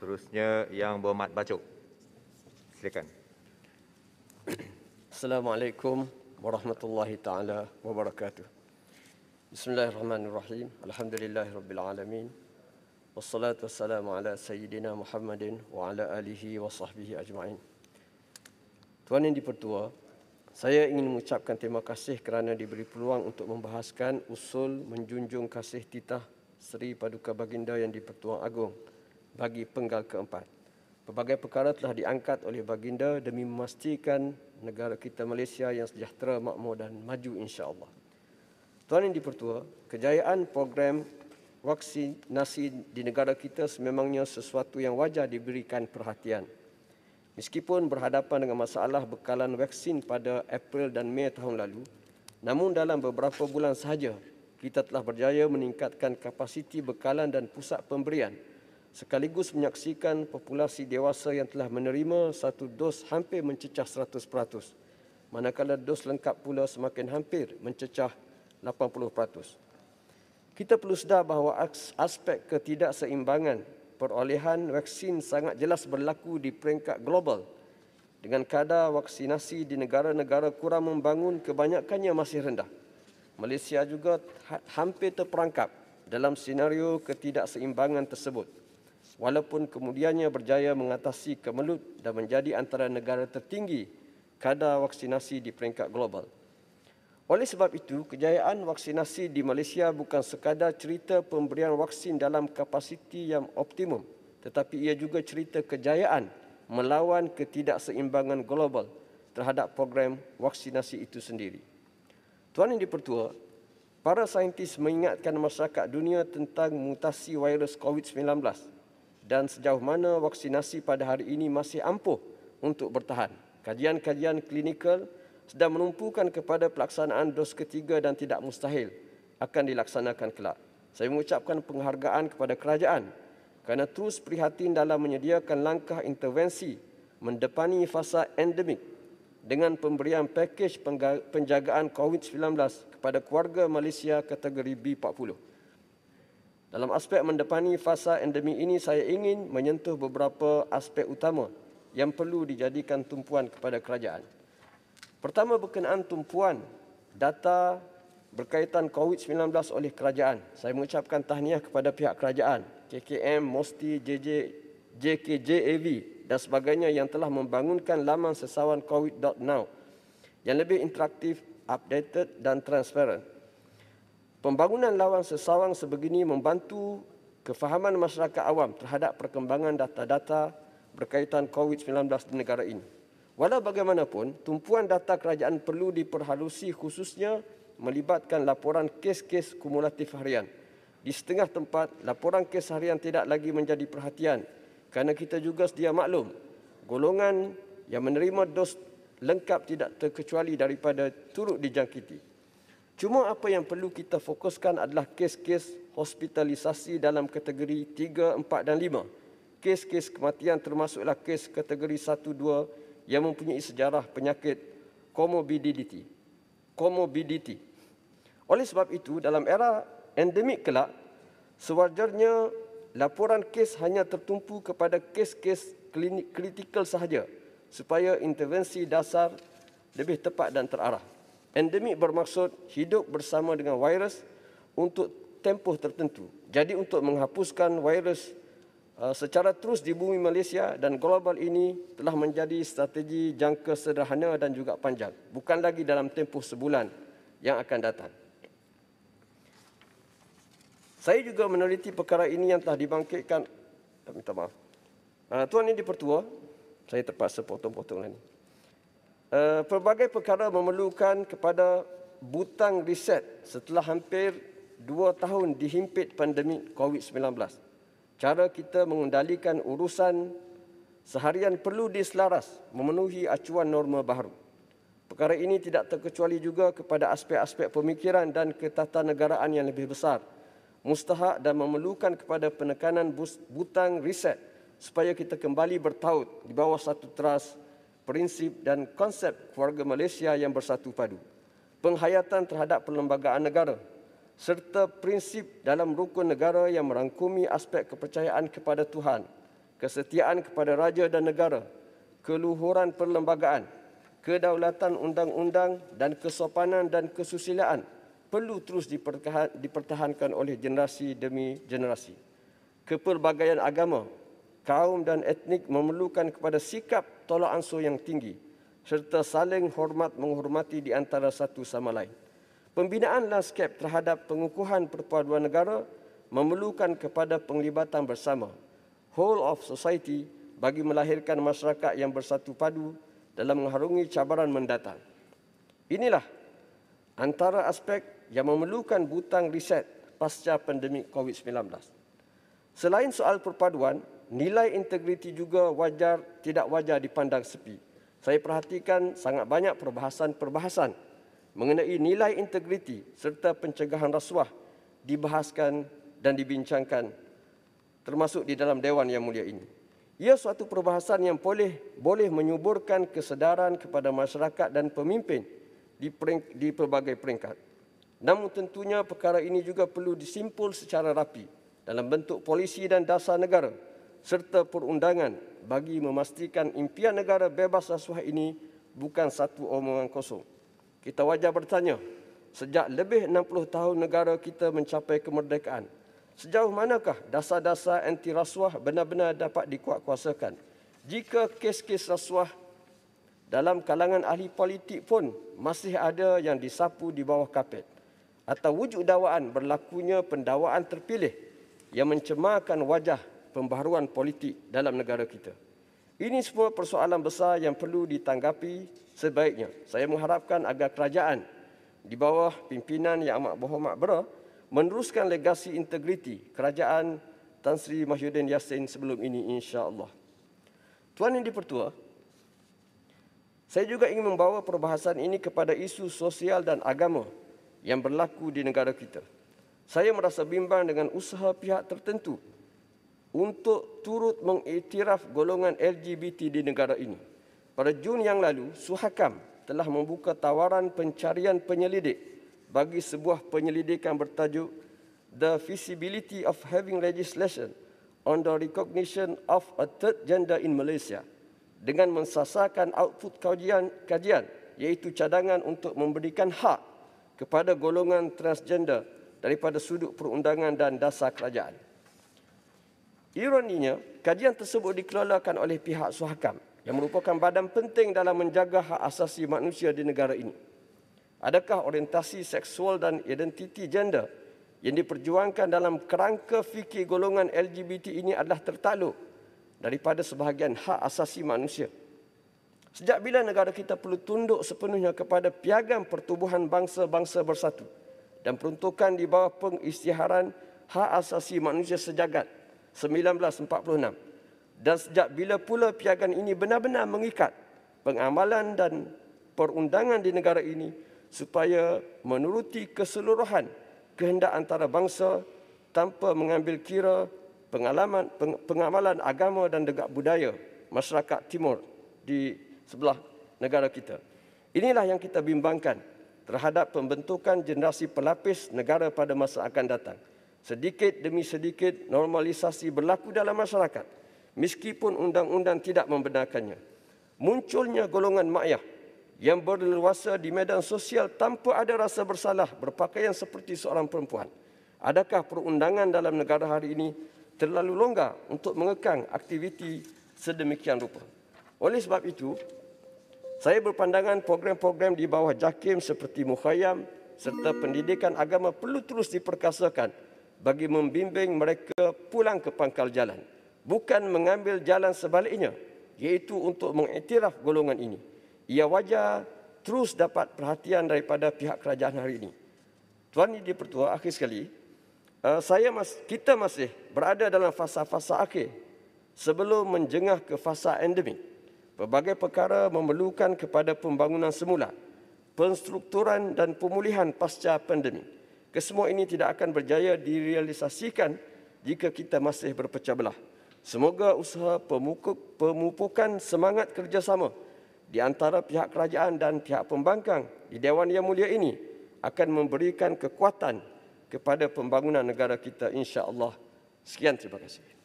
Terusnya yang berhormat Bacuk. Silakan. Assalamualaikum warahmatullahi taala wabarakatuh. Bismillahirrahmanirrahim. Alhamdulillahirabbilalamin. Wassalatu wassalamu ala sayyidina Muhammadin wa ala alihi wa sahbihi ajma'in. Tuan yang dipertua, saya ingin mengucapkan terima kasih kerana diberi peluang untuk membahaskan usul menjunjung kasih titah Seri Paduka Baginda yang dipertua agung bagi penggal keempat. Pelbagai perkara telah diangkat oleh baginda demi memastikan negara kita Malaysia yang sejahtera, makmur dan maju insya-Allah. Tuan yang dipertua, kejayaan program vaksinasi di negara kita sememangnya sesuatu yang wajar diberikan perhatian. Meskipun berhadapan dengan masalah bekalan vaksin pada April dan Mei tahun lalu, namun dalam beberapa bulan sahaja kita telah berjaya meningkatkan kapasiti bekalan dan pusat pemberian sekaligus menyaksikan populasi dewasa yang telah menerima satu dos hampir mencecah 100%. Manakala dos lengkap pula semakin hampir mencecah 80%. Kita perlu sedar bahawa aspek ketidakseimbangan perolehan vaksin sangat jelas berlaku di peringkat global. Dengan kadar vaksinasi di negara-negara kurang membangun kebanyakannya masih rendah. Malaysia juga ha-, hampir terperangkap dalam senario ketidakseimbangan tersebut walaupun kemudiannya berjaya mengatasi kemelut dan menjadi antara negara tertinggi kadar vaksinasi di peringkat global. Oleh sebab itu, kejayaan vaksinasi di Malaysia bukan sekadar cerita pemberian vaksin dalam kapasiti yang optimum, tetapi ia juga cerita kejayaan melawan ketidakseimbangan global terhadap program vaksinasi itu sendiri. Tuan yang dipertua, para saintis mengingatkan masyarakat dunia tentang mutasi virus COVID-19 dan sejauh mana vaksinasi pada hari ini masih ampuh untuk bertahan. Kajian-kajian klinikal sedang menumpukan kepada pelaksanaan dos ketiga dan tidak mustahil akan dilaksanakan kelak. Saya mengucapkan penghargaan kepada kerajaan kerana terus prihatin dalam menyediakan langkah intervensi mendepani fasa endemik dengan pemberian pakej penjagaan COVID-19 kepada keluarga Malaysia kategori B40. Dalam aspek mendepani fasa endemi ini, saya ingin menyentuh beberapa aspek utama yang perlu dijadikan tumpuan kepada kerajaan. Pertama berkenaan tumpuan data berkaitan COVID-19 oleh kerajaan. Saya mengucapkan tahniah kepada pihak kerajaan, KKM, MOSTI, JJ, JK, JAV dan sebagainya yang telah membangunkan laman sesawan covid.now yang lebih interaktif, updated dan transparent. Pembangunan lawang sesawang sebegini membantu kefahaman masyarakat awam terhadap perkembangan data-data berkaitan COVID-19 di negara ini. Walau bagaimanapun, tumpuan data kerajaan perlu diperhalusi khususnya melibatkan laporan kes-kes kumulatif harian. Di setengah tempat, laporan kes harian tidak lagi menjadi perhatian kerana kita juga sedia maklum golongan yang menerima dos lengkap tidak terkecuali daripada turut dijangkiti. Cuma apa yang perlu kita fokuskan adalah kes-kes hospitalisasi dalam kategori 3, 4 dan 5. Kes-kes kematian termasuklah kes kategori 1, 2 yang mempunyai sejarah penyakit comorbidity. Comorbidity. Oleh sebab itu, dalam era endemik kelak, sewajarnya laporan kes hanya tertumpu kepada kes-kes klinik kritikal sahaja supaya intervensi dasar lebih tepat dan terarah. Endemik bermaksud hidup bersama dengan virus untuk tempoh tertentu. Jadi untuk menghapuskan virus uh, secara terus di bumi Malaysia dan global ini telah menjadi strategi jangka sederhana dan juga panjang. Bukan lagi dalam tempoh sebulan yang akan datang. Saya juga meneliti perkara ini yang telah dibangkitkan. Eh, minta maaf. Uh, tuan ini dipertua. Saya terpaksa potong-potonglah ini. Eh, pelbagai perkara memerlukan kepada butang riset setelah hampir dua tahun dihimpit pandemik COVID-19. Cara kita mengendalikan urusan seharian perlu diselaras memenuhi acuan norma baru. Perkara ini tidak terkecuali juga kepada aspek-aspek pemikiran dan ketatanegaraan yang lebih besar. Mustahak dan memerlukan kepada penekanan butang riset supaya kita kembali bertaut di bawah satu teras prinsip dan konsep keluarga Malaysia yang bersatu padu, penghayatan terhadap perlembagaan negara, serta prinsip dalam rukun negara yang merangkumi aspek kepercayaan kepada Tuhan, kesetiaan kepada raja dan negara, keluhuran perlembagaan, kedaulatan undang-undang dan kesopanan dan kesusilaan perlu terus dipertahankan oleh generasi demi generasi. Kepelbagaian agama kaum dan etnik memerlukan kepada sikap tolak ansur yang tinggi serta saling hormat menghormati di antara satu sama lain. Pembinaan landscape terhadap pengukuhan perpaduan negara memerlukan kepada penglibatan bersama whole of society bagi melahirkan masyarakat yang bersatu padu dalam mengharungi cabaran mendatang. Inilah antara aspek yang memerlukan butang riset pasca pandemik COVID-19. Selain soal perpaduan, nilai integriti juga wajar tidak wajar dipandang sepi. Saya perhatikan sangat banyak perbahasan-perbahasan mengenai nilai integriti serta pencegahan rasuah dibahaskan dan dibincangkan termasuk di dalam dewan yang mulia ini. Ia suatu perbahasan yang boleh boleh menyuburkan kesedaran kepada masyarakat dan pemimpin di pering, di pelbagai peringkat. Namun tentunya perkara ini juga perlu disimpul secara rapi dalam bentuk polisi dan dasar negara serta perundangan bagi memastikan impian negara bebas rasuah ini bukan satu omongan kosong. Kita wajar bertanya, sejak lebih 60 tahun negara kita mencapai kemerdekaan, sejauh manakah dasar-dasar anti rasuah benar-benar dapat dikuatkuasakan? Jika kes-kes rasuah dalam kalangan ahli politik pun masih ada yang disapu di bawah kapet atau wujud dawaan berlakunya pendawaan terpilih yang mencemarkan wajah pembaharuan politik dalam negara kita. Ini semua persoalan besar yang perlu ditanggapi sebaiknya. Saya mengharapkan agar kerajaan di bawah pimpinan Yang Amat Berhormat Bera meneruskan legasi integriti kerajaan Tan Sri Mahyudin Yassin sebelum ini insya-Allah. Tuan Yang Dipertua, saya juga ingin membawa perbahasan ini kepada isu sosial dan agama yang berlaku di negara kita. Saya merasa bimbang dengan usaha pihak tertentu untuk turut mengiktiraf golongan LGBT di negara ini. Pada Jun yang lalu, Suhakam telah membuka tawaran pencarian penyelidik bagi sebuah penyelidikan bertajuk The Feasibility of Having Legislation on the Recognition of a Third Gender in Malaysia dengan mensasarkan output kajian, kajian iaitu cadangan untuk memberikan hak kepada golongan transgender daripada sudut perundangan dan dasar kerajaan. Ironinya, kajian tersebut dikelolakan oleh pihak Suhakam yang merupakan badan penting dalam menjaga hak asasi manusia di negara ini. Adakah orientasi seksual dan identiti gender yang diperjuangkan dalam kerangka fikir golongan LGBT ini adalah tertakluk daripada sebahagian hak asasi manusia? Sejak bila negara kita perlu tunduk sepenuhnya kepada piagam pertubuhan bangsa-bangsa bersatu dan peruntukan di bawah pengisytiharan hak asasi manusia sejagat 1946. Dan sejak bila pula piagam ini benar-benar mengikat pengamalan dan perundangan di negara ini supaya menuruti keseluruhan kehendak antara bangsa tanpa mengambil kira pengalaman pengamalan agama dan degak budaya masyarakat timur di sebelah negara kita. Inilah yang kita bimbangkan terhadap pembentukan generasi pelapis negara pada masa akan datang. Sedikit demi sedikit normalisasi berlaku dalam masyarakat meskipun undang-undang tidak membenarkannya. Munculnya golongan makyah yang berleluasa di medan sosial tanpa ada rasa bersalah berpakaian seperti seorang perempuan. Adakah perundangan dalam negara hari ini terlalu longgar untuk mengekang aktiviti sedemikian rupa? Oleh sebab itu, saya berpandangan program-program di bawah JAKIM seperti mukhayam serta pendidikan agama perlu terus diperkasakan bagi membimbing mereka pulang ke pangkal jalan bukan mengambil jalan sebaliknya iaitu untuk mengiktiraf golongan ini ia wajar terus dapat perhatian daripada pihak kerajaan hari ini tuan ini pertua akhir sekali eh, saya mas, kita masih berada dalam fasa-fasa akhir sebelum menjengah ke fasa endemik Berbagai perkara memerlukan kepada pembangunan semula penstrukturan dan pemulihan pasca pandemik Kesemua ini tidak akan berjaya direalisasikan jika kita masih berpecah belah. Semoga usaha pemukuk, pemupukan semangat kerjasama di antara pihak kerajaan dan pihak pembangkang di Dewan Yang Mulia ini akan memberikan kekuatan kepada pembangunan negara kita insya-Allah. Sekian terima kasih.